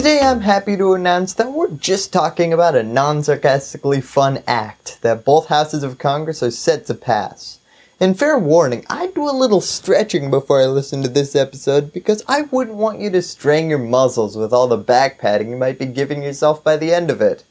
Today I'm happy to announce that we're just talking about a non-sarcastically fun act that both houses of Congress are set to pass. And fair warning, I do a little stretching before I listen to this episode because I wouldn't want you to strain your muscles with all the back padding you might be giving yourself by the end of it.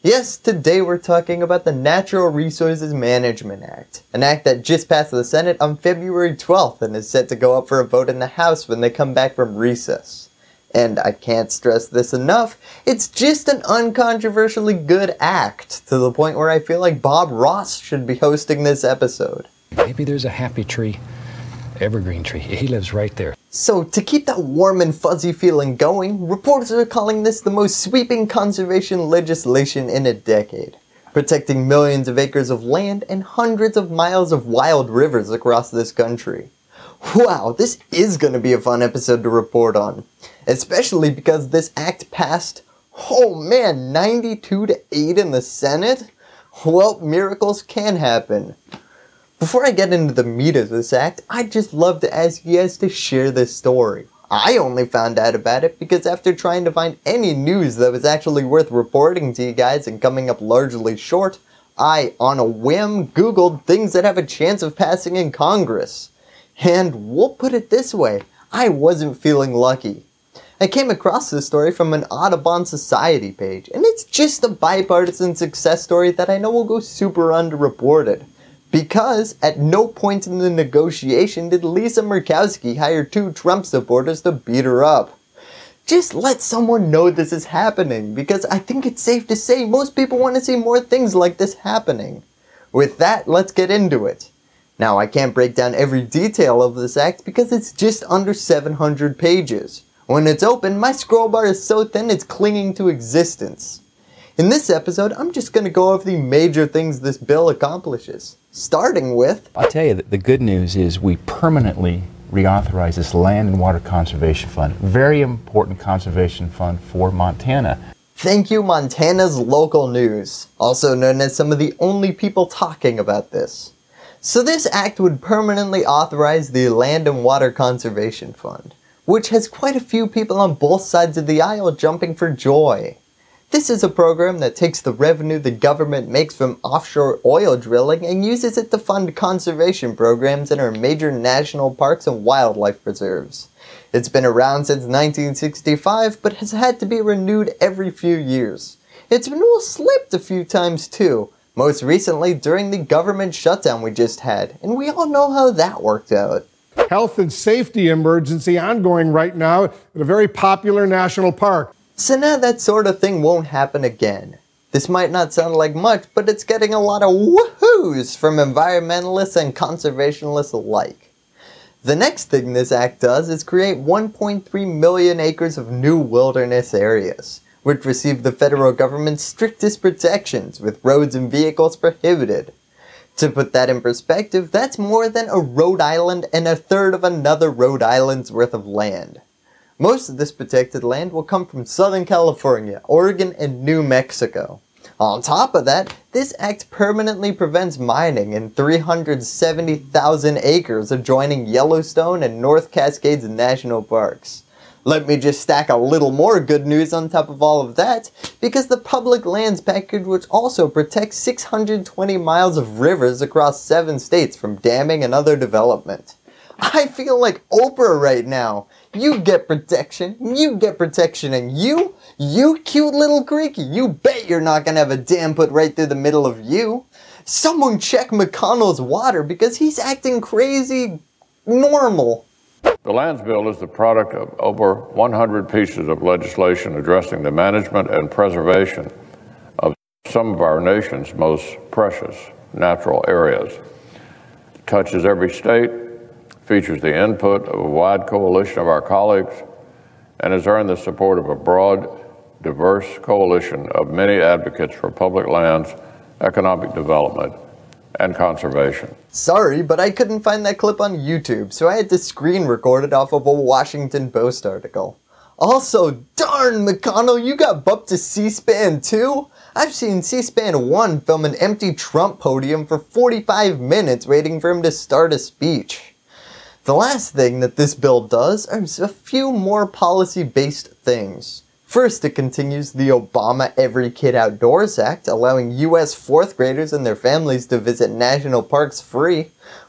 Yes, today we're talking about the Natural Resources Management Act, an act that just passed the Senate on February 12th and is set to go up for a vote in the House when they come back from recess and I can't stress this enough, it's just an uncontroversially good act to the point where I feel like Bob Ross should be hosting this episode. Maybe there's a happy tree, evergreen tree. He lives right there. So, to keep that warm and fuzzy feeling going, reporters are calling this the most sweeping conservation legislation in a decade protecting millions of acres of land and hundreds of miles of wild rivers across this country. Wow, this is going to be a fun episode to report on. Especially because this act passed, oh man, 92 to 8 in the Senate? Well, miracles can happen. Before I get into the meat of this act, I'd just love to ask you guys to share this story. I only found out about it because after trying to find any news that was actually worth reporting to you guys and coming up largely short, I, on a whim, googled things that have a chance of passing in Congress. And we'll put it this way, I wasn't feeling lucky. I came across this story from an Audubon Society page, and it's just a bipartisan success story that I know will go super underreported. Because at no point in the negotiation did Lisa Murkowski hire two Trump supporters to beat her up. Just let someone know this is happening because I think it's safe to say most people want to see more things like this happening. With that, let's get into it. Now I can't break down every detail of this act because it's just under 700 pages. When it's open, my scroll bar is so thin it's clinging to existence. In this episode, I'm just going to go over the major things this bill accomplishes, starting with... I'll tell you, that the good news is we permanently reauthorize this Land and Water Conservation Fund, very important conservation fund for Montana. Thank you, Montana's local news, also known as some of the only people talking about this. So this act would permanently authorize the Land and Water Conservation Fund, which has quite a few people on both sides of the aisle jumping for joy. This is a program that takes the revenue the government makes from offshore oil drilling and uses it to fund conservation programs in our major national parks and wildlife preserves. It's been around since 1965, but has had to be renewed every few years. Its renewal slipped a few times too, most recently during the government shutdown we just had, and we all know how that worked out. Health and safety emergency ongoing right now at a very popular national park. So now that sort of thing won't happen again. This might not sound like much, but it's getting a lot of woohoos from environmentalists and conservationists alike. The next thing this act does is create 1.3 million acres of new wilderness areas which received the federal government's strictest protections with roads and vehicles prohibited. To put that in perspective, that's more than a Rhode Island and a third of another Rhode Island's worth of land. Most of this protected land will come from Southern California, Oregon, and New Mexico. On top of that, this act permanently prevents mining in 370,000 acres adjoining Yellowstone and North Cascades National Parks. Let me just stack a little more good news on top of all of that, because the public lands package which also protects 620 miles of rivers across 7 states from damming and other development. I feel like Oprah right now. You get protection, you get protection, and you, you cute little Greek, you bet you're not gonna have a dam put right through the middle of you. Someone check McConnell's water because he's acting crazy normal. The lands bill is the product of over 100 pieces of legislation addressing the management and preservation of some of our nation's most precious natural areas. It touches every state, features the input of a wide coalition of our colleagues, and has earned the support of a broad, diverse coalition of many advocates for public lands, economic development, and conservation. Sorry, but I couldn't find that clip on YouTube, so I had to screen record it off of a Washington Post article. Also, darn McConnell, you got bumped to C-SPAN too? I've seen C-SPAN 1 film an empty Trump podium for 45 minutes waiting for him to start a speech. The last thing that this bill does is a few more policy-based things. First, it continues the Obama Every Kid Outdoors Act, allowing U.S. fourth graders and their families to visit national parks free,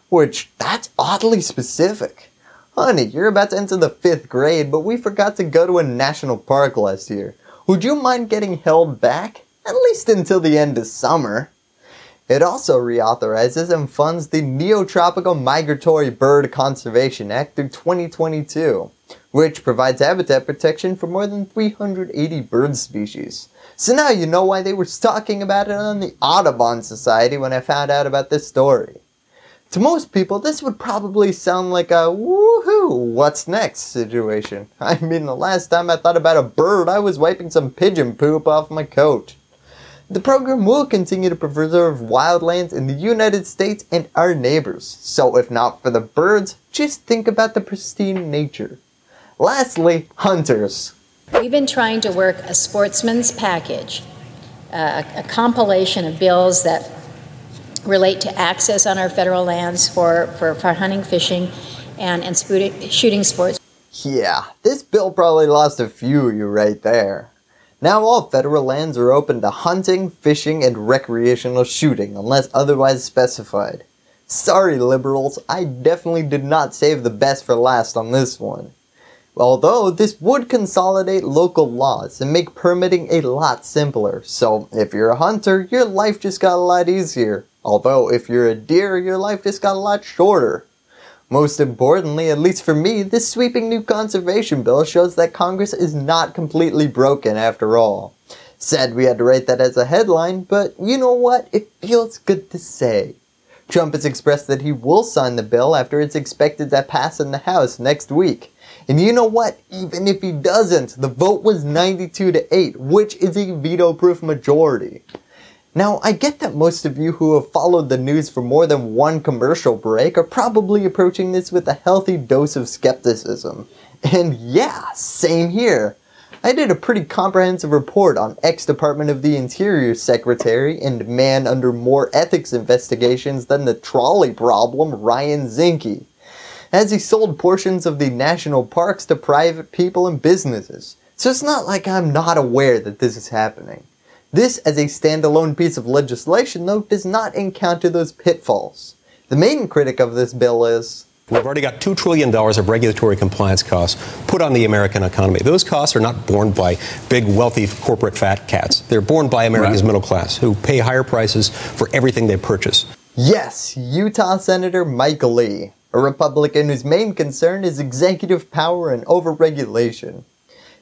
which, that's oddly specific. Honey, you're about to enter the fifth grade, but we forgot to go to a national park last year. Would you mind getting held back? At least until the end of summer. It also reauthorizes and funds the Neotropical Migratory Bird Conservation Act through 2022, which provides habitat protection for more than 380 bird species. So now you know why they were talking about it on the Audubon Society when I found out about this story. To most people, this would probably sound like a woohoo, what's next situation. I mean, the last time I thought about a bird, I was wiping some pigeon poop off my coat. The program will continue to preserve wildlands in the United States and our neighbors, so if not for the birds, just think about the pristine nature. Lastly, hunters. We've been trying to work a sportsman's package, uh, a compilation of bills that relate to access on our federal lands for, for, for hunting, fishing, and, and shooting sports. Yeah, this bill probably lost a few you right there. Now all federal lands are open to hunting, fishing, and recreational shooting, unless otherwise specified. Sorry liberals, I definitely did not save the best for last on this one. Although this would consolidate local laws and make permitting a lot simpler, so if you're a hunter, your life just got a lot easier. Although if you're a deer, your life just got a lot shorter. Most importantly, at least for me, this sweeping new conservation bill shows that Congress is not completely broken after all. Sad we had to write that as a headline, but you know what? It feels good to say. Trump has expressed that he will sign the bill after it's expected to pass in the House next week. And you know what? Even if he doesn't, the vote was 92 to 8, which is a veto-proof majority. Now, I get that most of you who have followed the news for more than one commercial break are probably approaching this with a healthy dose of skepticism. And yeah, same here. I did a pretty comprehensive report on ex-Department of the Interior Secretary and man under more ethics investigations than the trolley problem, Ryan Zinke, as he sold portions of the national parks to private people and businesses. So it's not like I'm not aware that this is happening. This, as a standalone piece of legislation, though, does not encounter those pitfalls. The main critic of this bill is We've already got $2 trillion of regulatory compliance costs put on the American economy. Those costs are not borne by big, wealthy corporate fat cats. They're borne by America's right. middle class, who pay higher prices for everything they purchase. Yes, Utah Senator Mike Lee, a Republican whose main concern is executive power and overregulation.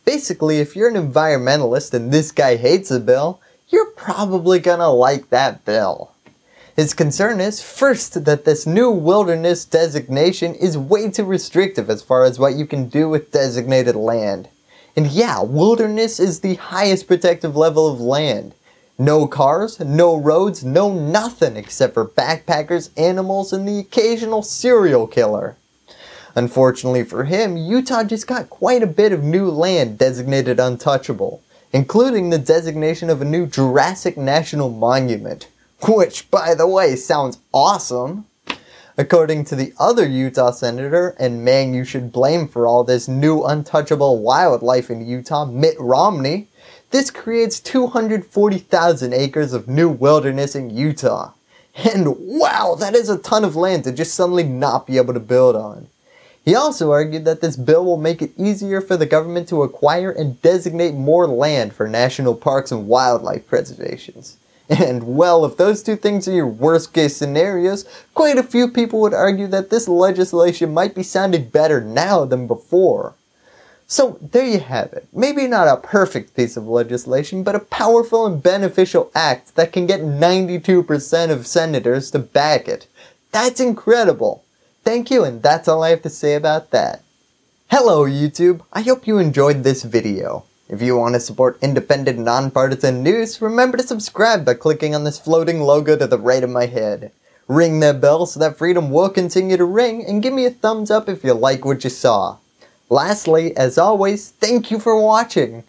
Basically, if you're an environmentalist and this guy hates a bill, you're probably gonna like that bill. His concern is, first, that this new wilderness designation is way too restrictive as far as what you can do with designated land. And yeah, wilderness is the highest protective level of land. No cars, no roads, no nothing except for backpackers, animals, and the occasional serial killer. Unfortunately for him, Utah just got quite a bit of new land designated untouchable, including the designation of a new Jurassic National Monument, which, by the way, sounds awesome. According to the other Utah senator, and man you should blame for all this new untouchable wildlife in Utah, Mitt Romney, this creates 240,000 acres of new wilderness in Utah. And wow, that is a ton of land to just suddenly not be able to build on. He also argued that this bill will make it easier for the government to acquire and designate more land for national parks and wildlife preservations. And well, if those two things are your worst case scenarios, quite a few people would argue that this legislation might be sounding better now than before. So there you have it. Maybe not a perfect piece of legislation, but a powerful and beneficial act that can get 92% of senators to back it. That's incredible. Thank you and that's all I have to say about that. Hello YouTube, I hope you enjoyed this video. If you want to support independent, nonpartisan news, remember to subscribe by clicking on this floating logo to the right of my head. Ring that bell so that freedom will continue to ring, and give me a thumbs up if you like what you saw. Lastly, as always, thank you for watching.